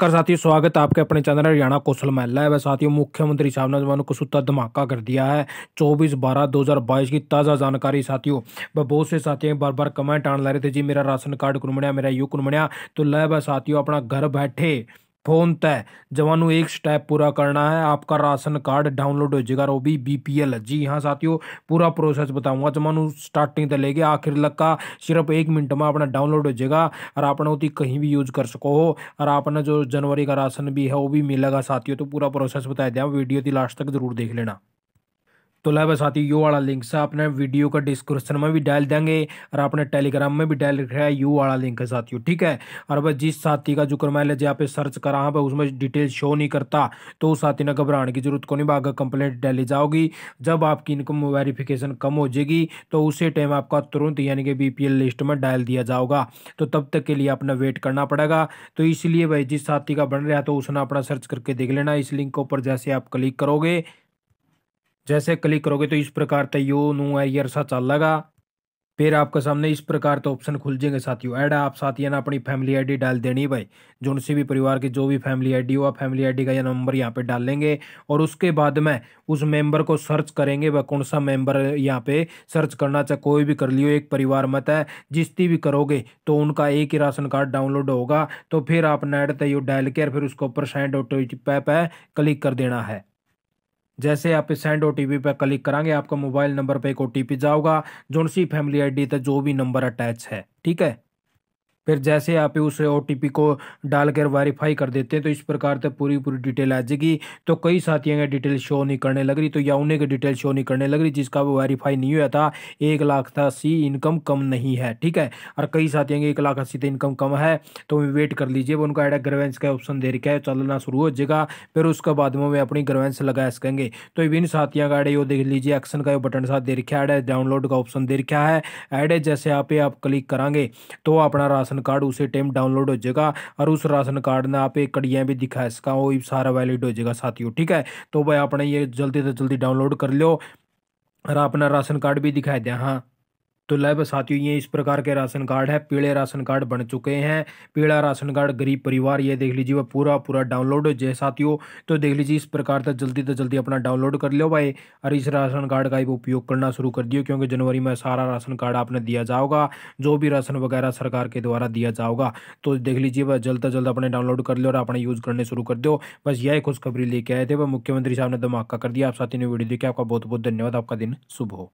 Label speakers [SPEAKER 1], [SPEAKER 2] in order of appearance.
[SPEAKER 1] नमस्कार साथियों स्वागत है आपके अपने चैनल हरियाणा कौशल महिला है वह साथियों मुख्यमंत्री साहब ने जवानों को सुता धमाका कर दिया है 24 बारह 2022 की ताज़ा जानकारी साथियों वह बहुत से साथियों बार बार कमेंट आने लग रहे थे जी मेरा राशन कार्ड कुन मेरा यू कुन तो लय वह साथियों अपना घर बैठे फोन तय जवानों एक स्टेप पूरा करना है आपका राशन कार्ड डाउनलोड हो जाएगा वो भी बी पी एल जी हाँ साथियों पूरा प्रोसेस बताऊंगा जवानों स्टार्टिंग से लेके आखिर लग का सिर्फ एक मिनट में अपना डाउनलोड हो जाएगा और अपना उतनी कहीं भी यूज कर सको हो और आपने जो जनवरी का राशन भी है वो भी मिलेगा साथियों तो पूरा प्रोसेस बताया दिया वीडियो की लास्ट तक जरूर देख लेना तो लाइव साथी यू वाला लिंक से अपने वीडियो का डिस्क्रिप्शन में भी डाल देंगे और आपने टेलीग्राम में भी डाल रखा है यू वाला लिंक है साथियों ठीक है और बस जिस साथी का जुकर मैं जहाँ पे सर्च करा है उसमें डिटेल शो नहीं करता तो उस साथी ने घबराने की जरूरत को नहीं बागा कंप्लेंट डाली जाओगी जब आपकी इनकम वेरीफिकेशन कम हो जाएगी तो उसी टाइम आपका तुरंत यानी कि बी लिस्ट में डाल दिया जाओगा तो तब तक के लिए आपने वेट करना पड़ेगा तो इसलिए भाई जिस साथी का बन रहा तो उसने अपना सर्च करके देख लेना इस लिंक के ऊपर जैसे आप क्लिक करोगे जैसे क्लिक करोगे तो इस प्रकार तो यो नू है ये अरसा चल लगा फिर आपके सामने इस प्रकार तो ऑप्शन खुल जाएंगे साथियों ऐड आप साथियों ना अपनी फैमिली आईडी डाल देनी भाई जो उनसे भी परिवार की जो भी फैमिली आईडी हो फैमिली आईडी का यह नंबर यहाँ पे डाल लेंगे और उसके बाद में उस मेंबर को सर्च करेंगे वह कौन सा मेंबर यहाँ पे सर्च करना चाहे कोई भी कर लियो एक परिवार मत है जिसती भी करोगे तो उनका एक ही राशन कार्ड डाउनलोड होगा तो फिर आप नेट तय तो डायल के फिर उसके ऊपर सैंड पैप पे क्लिक कर देना है जैसे आप इस सेंड ओ टी पर क्लिक करेंगे आपका मोबाइल नंबर पर एक ओ टी जाओगा जोनसी फैमिली आई डी तो जो भी नंबर अटैच है ठीक है फिर जैसे आप उस ओ को डाल कर वेरीफाई कर देते हैं तो इस प्रकार से पूरी पूरी डिटेल आ जाएगी तो कई साथियों की डिटेल शो नहीं करने लग रही तो या उन्हें की डिटेल शो नहीं करने लग रही जिसका वो वेरीफाई नहीं हुआ था एक लाख था सी इनकम कम नहीं है ठीक है और कई साथियों की एक लाख अस्सी इनकम तो कम है तो वेट कर लीजिए वो उनका एडा ग्रवेंस का ऑप्शन दे रखा है चलना शुरू हो जाएगा फिर उसके बाद में वे अपनी ग्रवेंस लगा सकेंगे तो इन साथियों का एडे यो देख लीजिए एक्शन का बटन साथ दे रखा है एडे डाउनलोड का ऑप्शन दे रखा है एडे जैसे आप क्लिक करेंगे तो अपना राशन राशन कार्ड उसी टाइम डाउनलोड हो जाएगा और उस राशन कार्ड ने आप एक कड़ियाँ भी दिखा इसका वो सारा वैलिड हो जाएगा साथियों ठीक है तो भाई आपने ये जल्दी से जल्दी डाउनलोड कर लो और अपना राशन कार्ड भी दिखाई दें हाँ तो लाइव साथियों ये इस प्रकार के राशन कार्ड है पीले राशन कार्ड बन चुके हैं पीला राशन कार्ड गरीब परिवार ये देख लीजिए वह पूरा पूरा डाउनलोड जय साथियों तो देख लीजिए इस प्रकार से जल्दी से जल्दी अपना डाउनलोड कर लो भाई और इस राशन कार्ड का उपयोग करना शुरू कर दियो क्योंकि जनवरी में सारा राशन कार्ड आपने दिया जाओगा जो भी राशन वगैरह सरकार के द्वारा दिया जाओगा तो देख लीजिए वह जल्द से जल्द अपने डाउनलोड कर लो और अपने यूज़ करने शुरू कर दो बस यही खुशखबरी लेके आए थे वह मुख्यमंत्री साहब ने धमाका कर दिया आप साथियों ने वीडियो देखिए आपका बहुत बहुत धन्यवाद आपका दिन शुभ हो